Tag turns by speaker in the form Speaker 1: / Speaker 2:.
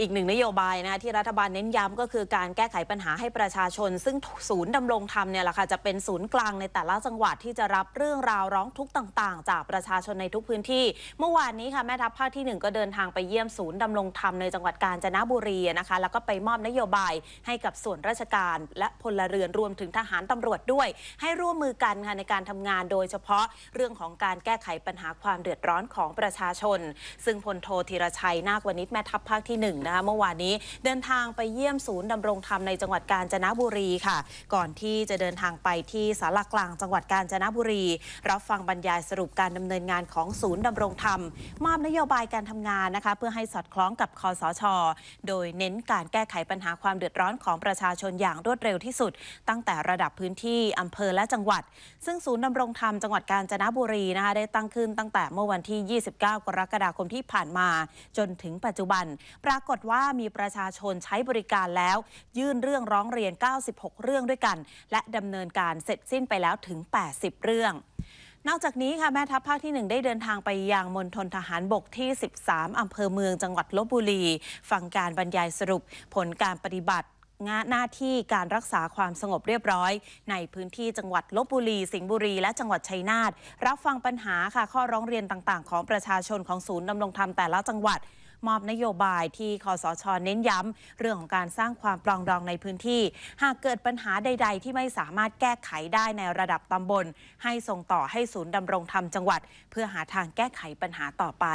Speaker 1: อีกหนึ่งนโยบายนะที่รัฐบาลเน้นย้ำก็คือการแก้ไขปัญหาให้ประชาชน ซึ่งศูนย์ดำรงธรรมเนี่ยแหละค่ะจะเป็นศูนย์กลางในแต่ละจังหวัดที่จะรับเรื่องราวร้องทุกข์ต่างๆ จากประชาชนในทุกพื้นที่ เมื่อวานนี้ค่ะแม่ทัพภาคที่ 1 ก็เดินทางไปเยี่ยมศูนย์ดำรงธรรมในจังหวัดกาญจนบุรีนะคะแล้วก็ไปมอบนโยบายให้กับส่วนราชการ และพลเรือนรวมถึงทหารตำรวจด้วยให้ร่วมมือกันค่ะในการทำงานโดยเฉพาะเรื่องของการแก้ไขปัญหาความเดือดร้อนของประชาชน ซึ่งพลโทธีรชัยนาควณิชแม่ทัพภาคที่ 1นะคะเมื่อวานนี้เดินทางไปเยี่ยมศูนย์ดำรงธรรมในจังหวัดกาญจนบุรีค่ะ ก่อนที่จะเดินทางไปที่สารกลางจังหวัดกาญจนบุรีรับฟังบรรยายสรุปการดำเนินงานของศูนย์ดำรงธรรมมอบนโยบายการทำงานนะคะเพื่อให้สอดคล้องกับคอสช โดยเน้นการแก้ไขปัญหาความเดือดร้อนของประชาชนอย่างรวดเร็วที่สุด ตั้งแต่ระดับพื้นที่อำเภอและจังหวัด ซึ่งศูนย์ดำรงธรรมจังหวัดกาญจนบุรีนะคะได้ตั้งขึ้น ตั้งแต่เมื่อวันที่ 29 กรกฎาคมที่ผ่านมาจนถึงปัจจุบันปรากฏฏว่ามีประชาชนใช้บริการแล้ว ยื่นเรื่องร้องเรียน 96 เรื่องด้วยกัน และดำเนินการเสร็จสิ้นไปแล้วถึง 80 เรื่อง นอกจากนี้ค่ะแม่ทัพภาคที่ 1 ได้เดินทางไปยังมณฑลทหารบกที่ 13 อำเภอเมืองจังหวัดลบบุรี ฟังการบรรยายสรุปผลการปฏิบัติงานหน้าที่การรักษาความสงบเรียบร้อย ในพื้นที่จังหวัดลบบุรีสิงห์บุรีและจังหวัดชัยนาทรับฟังปัญหาค่ะข้อร้องเรียนต่างๆ ของประชาชนของศูนย์ดำรงธรรมแต่ละจังหวัดมอบนโยบายที่คอสชเน้นย้ำเรื่องของการสร้างความปรองดองในพื้นที่ หากเกิดปัญหาใดๆ ที่ไม่สามารถแก้ไขได้ในระดับตำบล ให้ส่งต่อให้ศูนย์ดำรงธรรมจังหวัด เพื่อหาทางแก้ไขปัญหาต่อไป